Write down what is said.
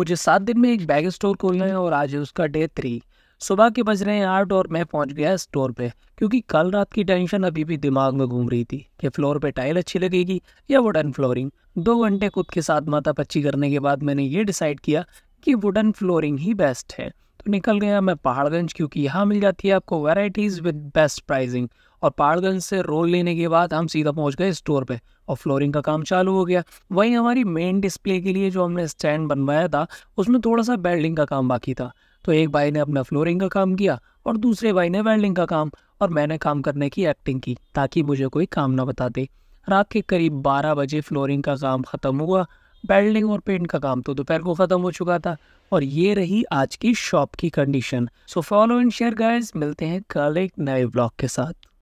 मुझे सात दिन में एक बैग स्टोर खोलना है और आज है उसका डे थ्री सुबह के बज रहे हैं आठ और मैं पहुंच गया स्टोर पे क्योंकि कल रात की टेंशन अभी भी दिमाग में घूम रही थी कि फ्लोर पे टाइल अच्छी लगेगी या वुडन फ्लोरिंग दो घंटे खुद के साथ माता पच्ची करने के बाद मैंने ये डिसाइड किया कि वुडन फ्लोरिंग ही बेस्ट है तो निकल गया मैं पहाड़गंज क्योंकि यहाँ मिल जाती है आपको वेराइटीज़ विद बेस्ट प्राइजिंग और पहाड़गंज से रोल लेने के बाद हम सीधा पहुंच गए स्टोर पे और फ्लोरिंग का काम चालू हो गया वहीं हमारी मेन डिस्प्ले के लिए जो हमने स्टैंड बनवाया था उसमें थोड़ा सा बेल्डिंग का काम बाकी था तो एक भाई ने अपना फ्लोरिंग का काम किया और दूसरे भाई ने वेल्डिंग का काम और मैंने काम करने की एक्टिंग की ताकि मुझे कोई काम ना बता दे रात के करीब बारह बजे फ्लोरिंग का काम ख़त्म हुआ बेल्डिंग और पेंट का काम तो दोपहर को ख़त्म हो चुका था और ये रही आज की शॉप की condition so follow and share guys मिलते हैं कल एक नए ब्लॉग के साथ